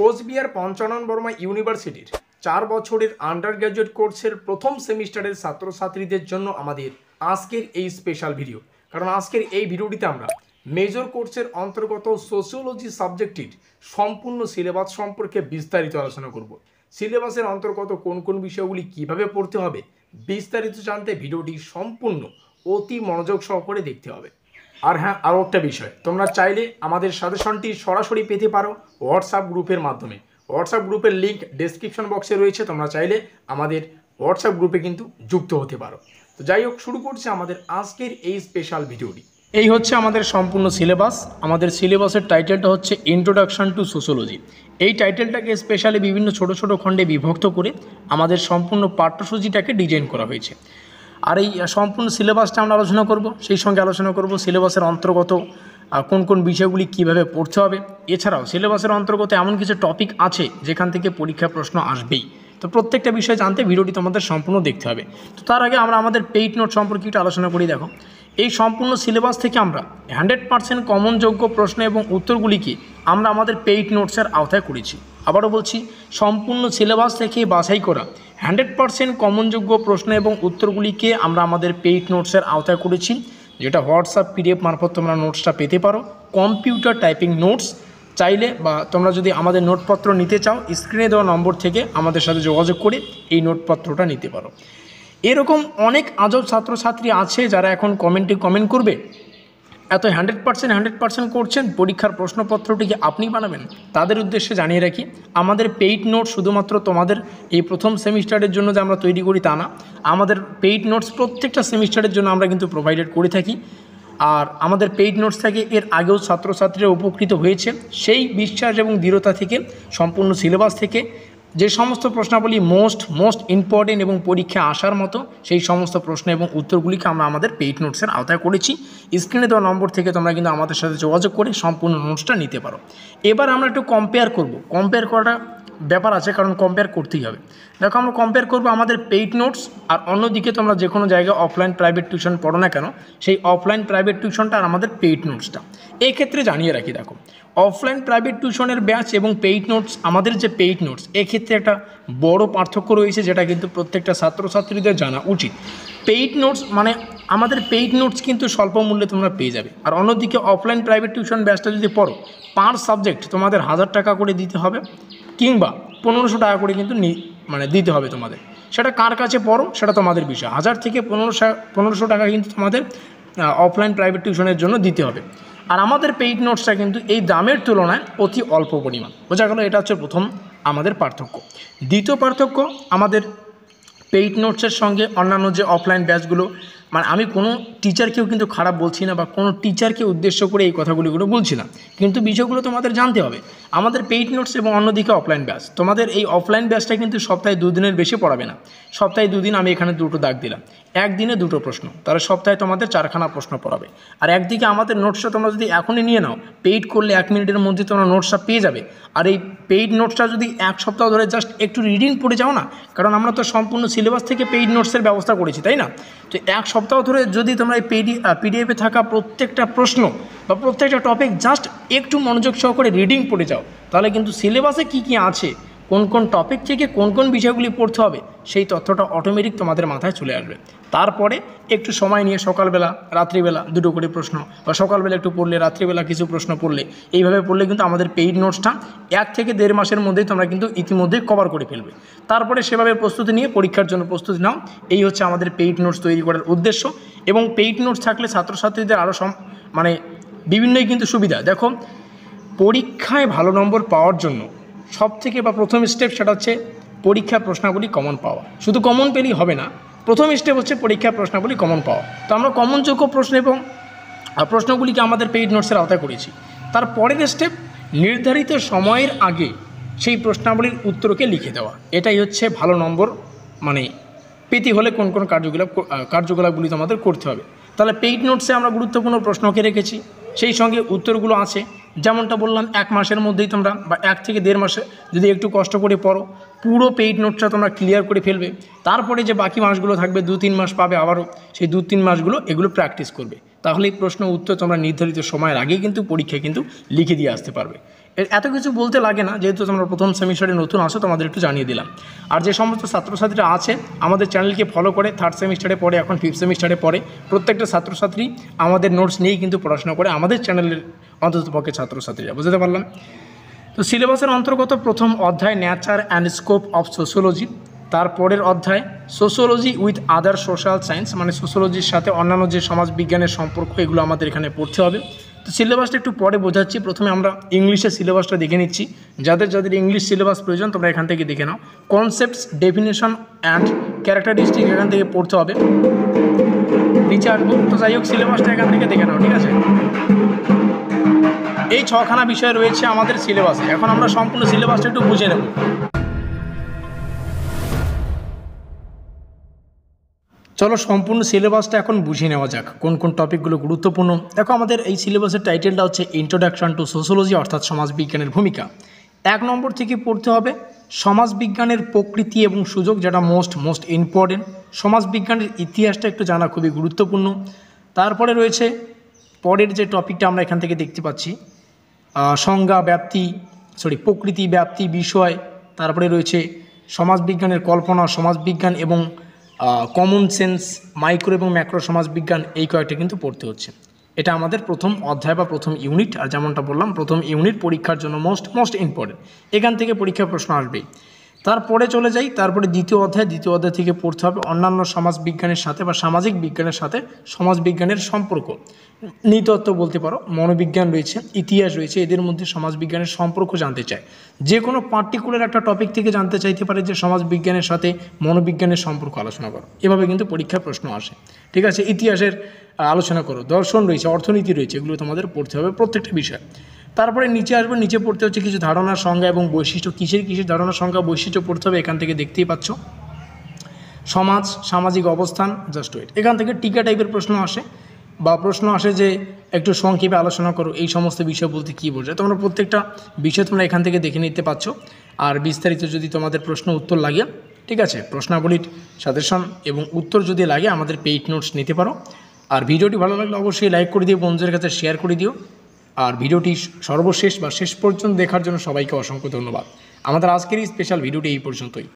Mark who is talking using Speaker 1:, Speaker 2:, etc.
Speaker 1: কোচবিহার পঞ্চানন বর্মা ইউনিভার্সিটির চার বছরের আন্ডার গ্র্যাজুয়েট কোর্সের প্রথম সেমিস্টারের ছাত্রছাত্রীদের জন্য আমাদের আজকের এই স্পেশাল ভিডিও কারণ আজকের এই ভিডিওটিতে আমরা মেজর কোর্সের অন্তর্গত সোশিওলজি সাবজেক্টটির সম্পূর্ণ সিলেবাস সম্পর্কে বিস্তারিত আলোচনা করব সিলেবাসের অন্তর্গত কোন কোন বিষয়গুলি কিভাবে পড়তে হবে বিস্তারিত জানতে ভিডিওটি সম্পূর্ণ অতি মনোযোগ সহকারে দেখতে হবে আর হ্যাঁ আরও একটা বিষয় তোমরা চাইলে আমাদের সাজেশনটি সরাসরি পেতে পারো হোয়াটসঅ্যাপ গ্রুপের মাধ্যমে হোয়াটসঅ্যাপ গ্রুপের লিঙ্ক ডিসক্রিপশন বক্সে রয়েছে তোমরা চাইলে আমাদের হোয়াটসঅ্যাপ গ্রুপে কিন্তু যুক্ত হতে পারো তো যাই হোক শুরু করছে আমাদের আজকের এই স্পেশাল ভিডিওটি এই হচ্ছে আমাদের সম্পূর্ণ সিলেবাস আমাদের সিলেবাসের টাইটেলটা হচ্ছে ইন্ট্রোডাকশান টু সোশ্যোলজি এই টাইটেলটাকে স্পেশালি বিভিন্ন ছোট ছোট খণ্ডে বিভক্ত করে আমাদের সম্পূর্ণ পাঠ্যসূচিটাকে ডিজাইন করা হয়েছে আর এই সম্পূর্ণ সিলেবাসটা আমরা আলোচনা করব সেই সঙ্গে আলোচনা করব সিলেবাসের অন্তর্গত কোন কোন বিষয়গুলি কিভাবে পড়তে হবে এছাড়াও সিলেবাসের অন্তর্গত এমন কিছু টপিক আছে যেখান থেকে পরীক্ষা প্রশ্ন আসবেই তো প্রত্যেকটা বিষয় জানতে ভিডিওটি তোমাদের সম্পূর্ণ দেখতে হবে তো তার আগে আমরা আমাদের পেইড নোট সম্পর্কে একটু আলোচনা করি দেখো এই সম্পূর্ণ সিলেবাস থেকে আমরা হান্ড্রেড পার্সেন্ট কমনযোগ্য প্রশ্ন এবং উত্তরগুলিকে আমরা আমাদের পেইড নোটসের আওতায় করেছি আবারও বলছি সম্পূর্ণ সিলেবাস থেকে বাছাই করা হান্ড্রেড পারসেন্ট কমনযোগ্য প্রশ্ন এবং উত্তরগুলিকে আমরা আমাদের পেইড নোটসের আওতায় করেছি যেটা হোয়াটসঅ্যাপ পিডিএফ মারফত তোমরা নোটসটা পেতে পারো কম্পিউটার টাইপিং নোটস চাইলে বা তোমরা যদি আমাদের নোটপত্র নিতে চাও স্ক্রিনে দেওয়া নম্বর থেকে আমাদের সাথে যোগাযোগ করে এই নোটপত্রটা নিতে পারো এরকম অনেক আজব ছাত্রছাত্রী আছে যারা এখন কমেন্টে কমেন্ট করবে এত হান্ড্রেড পার্সেন্ট হান্ড্রেড পার্সেন্ট করছেন পরীক্ষার প্রশ্নপত্রটিকে আপনি বানাবেন তাদের উদ্দেশ্যে জানিয়ে রাখি আমাদের পেইড নোটস শুধুমাত্র তোমাদের এই প্রথম সেমিস্টারের জন্য যে আমরা তৈরি করি তা না আমাদের পেইড নোটস প্রত্যেকটা সেমিস্টারের জন্য আমরা কিন্তু প্রোভাইডেড করে থাকি আর আমাদের পেইড নোটস থেকে এর আগেও ছাত্রছাত্রীরা উপকৃত হয়েছে সেই বিশ্বাস এবং দৃঢ়তা থেকে সম্পূর্ণ সিলেবাস থেকে যে সমস্ত প্রশ্নাবলী মোস্ট মোস্ট ইম্পর্টেন্ট এবং পরীক্ষা আসার মতো সেই সমস্ত প্রশ্ন এবং উত্তরগুলিকে আমরা আমাদের পেইড নোটসের আওতায় করেছি স্ক্রিনে দেওয়া নম্বর থেকে তোমরা কিন্তু আমাদের সাথে যোগাযোগ করে সম্পূর্ণ নোটসটা নিতে পারো এবার আমরা একটু কম্পেয়ার করব কম্পেয়ার করাটা ব্যাপার আছে কারণ কম্পেয়ার করতেই হবে দেখো আমরা কম্পেয়ার করবো আমাদের পেইড নোটস আর অন্যদিকে তোমরা যে কোনো জায়গায় অফলাইন প্রাইভেট টিউশন পড়ো না কেন সেই অফলাইন প্রাইভেট টিউশনটা আর আমাদের পেইড নোটসটা এই ক্ষেত্রে জানিয়ে রাখি দেখো অফলাইন প্রাইভেট টিউশনের ব্যাচ এবং পেইড নোটস আমাদের যে পেইড নোটস এক্ষেত্রে একটা বড় পার্থক্য রয়েছে যেটা কিন্তু প্রত্যেকটা ছাত্রছাত্রীদের জানা উচিত পেইড নোটস মানে আমাদের পেইড নোটস কিন্তু স্বল্প মূল্যে তোমরা পেয়ে যাবে আর অন্যদিকে অফলাইন প্রাইভেট টিউশন ব্যাচটা যদি পড়ো পার সাবজেক্ট তোমাদের হাজার টাকা করে দিতে হবে কিংবা পনেরোশো টাকা করে কিন্তু মানে দিতে হবে তোমাদের সেটা কার কাছে পড়ো সেটা তোমাদের বিষয় হাজার থেকে পনেরোশো পনেরোশো টাকা কিন্তু তোমাদের অফলাইন প্রাইভেট টিউশনের জন্য দিতে হবে আর আমাদের পেইড নোটসটা কিন্তু এই দামের তুলনায় অতি অল্প পরিমাণ বোঝা গেল এটা হচ্ছে প্রথম আমাদের পার্থক্য দ্বিতীয় পার্থক্য আমাদের পেইড নোটসের সঙ্গে অন্যান্য যে অফলাইন ব্যাচগুলো মানে আমি কোনো টিচারকেও কিন্তু খারাপ বলছি না বা কোনো টিচারকে উদ্দেশ্য করে এই কথাগুলিগুলো বলছি না কিন্তু বিষয়গুলো তোমাদের জানতে হবে আমাদের পেইড নোটস এবং অন্যদিকে অফলাইন ব্যাস তোমাদের এই অফলাইন ব্যাসটা কিন্তু সপ্তাহে দুদিনের বেশি পড়াবে না সপ্তাহে দুদিন আমি এখানে দুটো দাগ দিলাম একদিনে দুটো প্রশ্ন তাহলে সপ্তাহে তোমাদের চারখানা প্রশ্ন পড়াবে আর একদিকে আমাদের নোটসটা তোমরা যদি এখনই নিয়ে নাও পেইড করলে এক মিনিটের মধ্যে তোমরা নোটসটা পেয়ে যাবে আর এই পেইড নোটসটা যদি এক সপ্তাহ ধরে জাস্ট একটু রিডিং পড়ে যাও না কারণ আমরা তো সম্পূর্ণ সিলেবাস থেকে পেইড নোটসের ব্যবস্থা করেছি তাই না তো এক সপ্তাহ ধরে যদি তোমরা এই পেইডি পিডিএফে থাকা প্রত্যেকটা প্রশ্ন বা প্রত্যেকটা টপিক জাস্ট একটু মনোযোগ সহকারে রিডিং পড়ে যাও তাহলে কিন্তু সিলেবাসে কি কি আছে কোন কোন টপিক থেকে কোন কোন বিষয়গুলি পড়তে হবে সেই তথ্যটা অটোমেটিক তোমাদের মাথায় চলে আসবে তারপরে একটু সময় নিয়ে সকালবেলা রাত্রিবেলা দুটো করে প্রশ্ন বা সকালবেলা একটু পড়লে রাত্রিবেলা কিছু প্রশ্ন পড়লে এইভাবে পড়লে কিন্তু আমাদের পেইড নোটসটা এক থেকে দেড় মাসের মধ্যেই তোমরা কিন্তু ইতিমধ্যেই কভার করে ফেলবে তারপরে সেভাবে প্রস্তুতি নিয়ে পরীক্ষার জন্য প্রস্তুতি নাও এই হচ্ছে আমাদের পেইড নোটস তৈরি করার উদ্দেশ্য এবং পেইড নোটস থাকলে ছাত্রছাত্রীদের আরও মানে বিভিন্নই কিন্তু সুবিধা দেখো পরীক্ষায় ভালো নম্বর পাওয়ার জন্য সব থেকে বা প্রথম স্টেপ সেটা হচ্ছে পরীক্ষা প্রশ্নগুলি কমন পাওয়া শুধু কমন পেলেই হবে না প্রথম স্টেপ হচ্ছে পরীক্ষা প্রশ্নগুলি কমন পাওয়া তো আমরা কমনযোগ্য প্রশ্ন এবং প্রশ্নগুলিকে আমাদের পেইড নোটসের আওতায় করেছি তার পরের স্টেপ নির্ধারিত সময়ের আগে সেই প্রশ্নাবলীর উত্তরকে লিখে দেওয়া এটাই হচ্ছে ভালো নম্বর মানে পেতে হলে কোন কোন কার্যকলাপ কার্যকলাপগুলি তো আমাদের করতে হবে তাহলে পেইড নোটসে আমরা গুরুত্বপূর্ণ প্রশ্নকে রেখেছি সেই সঙ্গে উত্তরগুলো আছে যেমনটা বললাম এক মাসের মধ্যেই তোমরা বা এক থেকে দেড় মাসে যদি একটু কষ্ট করে পড়ো পুরো পেইড নোটটা তোমরা ক্লিয়ার করে ফেলবে তারপরে যে বাকি মাসগুলো থাকবে দু তিন মাস পাবে আবারও সেই দু তিন মাসগুলো এগুলো প্র্যাকটিস করবে তাহলে প্রশ্ন উত্তর তোমরা নির্ধারিত সময়ের আগে কিন্তু পরীক্ষায় কিন্তু লিখে দিয়ে আসতে পারবে এত কিছু বলতে লাগে না যেহেতু তোমরা প্রথম সেমিস্টারে নতুন আসো তোমাদের একটু জানিয়ে দিলাম আর যে সমস্ত ছাত্রছাত্রীরা আছে আমাদের চ্যানেলকে ফলো করে থার্ড সেমিস্টারে পড়ে এখন ফিফথ সেমিস্টারে পড়ে প্রত্যেকটা ছাত্রছাত্রী আমাদের নোটস নিয়েই কিন্তু পড়াশোনা করে আমাদের চ্যানেলের অন্ততপক্ষে ছাত্রছাত্রীরা বুঝতে পারলাম তো সিলেবাসের অন্তর্গত প্রথম অধ্যায় nature and scope of sociology তারপরের অধ্যায় sociology with other social science মানে সোশ্যোলজির সাথে অন্যান্য যে সমাজবিজ্ঞানের সম্পর্ক এগুলো আমাদের এখানে পড়তে হবে তো সিলেবাসটা একটু পরে বোঝাচ্ছি প্রথমে আমরা ইংলিশের সিলেবাসটা দেখে নিচ্ছি যাদের যাদের ইংলিশ সিলেবাস প্রয়োজন তোমরা এখান থেকে দেখে নাও কনসেপ্টস ডেফিনেশন অ্যান্ড ক্যারেক্টারিস্টিক এখান থেকে পড়তে হবে নিচে আসবো তো যাই হোক সিলেবাসটা এখান থেকে দেখে নাও ঠিক আছে এই ছখানা বিষয় রয়েছে আমাদের সিলেবাসে এখন আমরা সম্পূর্ণ সিলেবাসটা একটু বুঝে নেব চলো সম্পূর্ণ সিলেবাসটা এখন বুঝে নেওয়া যাক কোন কোন টপিকগুলো গুরুত্বপূর্ণ দেখো আমাদের এই সিলেবাসের টাইটেলটা হচ্ছে ইন্ট্রোডাকশন টু সোশ্যোলজি অর্থাৎ সমাজবিজ্ঞানের ভূমিকা এক নম্বর থেকে পড়তে হবে সমাজবিজ্ঞানের প্রকৃতি এবং সুযোগ যেটা মোস্ট মোস্ট ইম্পর্টেন্ট সমাজবিজ্ঞানের ইতিহাসটা একটু জানা খুবই গুরুত্বপূর্ণ তারপরে রয়েছে পরের যে টপিকটা আমরা এখান থেকে দেখতে পাচ্ছি সংজ্ঞা ব্যাপ্তি সরি প্রকৃতি ব্যাপ্তি বিষয় তারপরে রয়েছে সমাজবিজ্ঞানের কল্পনা সমাজবিজ্ঞান এবং কমন সেন্স মাইক্রো এবং ম্যাক্রো সমাজবিজ্ঞান এই কয়েকটা কিন্তু পড়তে হচ্ছে এটা আমাদের প্রথম অধ্যায় বা প্রথম ইউনিট আর যেমনটা বললাম প্রথম ইউনিট পরীক্ষার জন্য মোস্ট মোস্ট ইম্পর্টেন্ট এখান থেকে পরীক্ষার প্রশ্ন আসবেই তারপরে চলে যাই তারপরে দ্বিতীয় অধ্যায় দ্বিতীয় অধ্যায় থেকে পড়তে হবে অন্যান্য সমাজবিজ্ঞানের সাথে বা সামাজিক বিজ্ঞানের সাথে সমাজবিজ্ঞানের সম্পর্ক নৃতত্ত্ব বলতে পারো মনোবিজ্ঞান রয়েছে ইতিহাস রয়েছে এদের মধ্যে সমাজবিজ্ঞানের সম্পর্ক জানতে চায় যে কোনো পার্টিকুলার একটা টপিক থেকে জানতে চাইতে পারে যে সমাজবিজ্ঞানের সাথে মনোবিজ্ঞানের সম্পর্ক আলোচনা করো এভাবে কিন্তু পরীক্ষার প্রশ্ন আসে ঠিক আছে ইতিহাসের আলোচনা করো দর্শন রয়েছে অর্থনীতি রয়েছে এগুলো তোমাদের পড়তে হবে প্রত্যেকটা বিষয় তারপরে নিচে আসবো নিচে পড়তে হচ্ছে কিছু ধারণার সংজ্ঞা এবং বৈশিষ্ট্য কিসের কিসের ধারণার সংখ্যা বৈশিষ্ট্য পড়তে হবে এখান থেকে দেখতেই পাচ্ছ সমাজ সামাজিক অবস্থান জাস্ট ওয়েট এখান থেকে টিকা টাইপের প্রশ্ন আসে বা প্রশ্ন আসে যে একটু সংক্ষেপে আলোচনা করো এই সমস্ত বিষয় বলতে কী বোঝায় তোমরা প্রত্যেকটা বিষয় তোমরা এখান থেকে দেখে নিতে পারছো আর বিস্তারিত যদি তোমাদের প্রশ্ন উত্তর লাগে ঠিক আছে প্রশ্নাবলীর সাজেশন এবং উত্তর যদি লাগে আমাদের পেইড নোটস নিতে পারো আর ভিডিওটি ভালো লাগলে অবশ্যই লাইক করে দিও বন্ধুদের কাছে শেয়ার করে দিও আর ভিডিওটি সর্বশেষ বা শেষ পর্যন্ত দেখার জন্য সবাইকে অসংখ্য ধন্যবাদ আমাদের আজকের এই স্পেশাল ভিডিওটি এই পর্যন্তই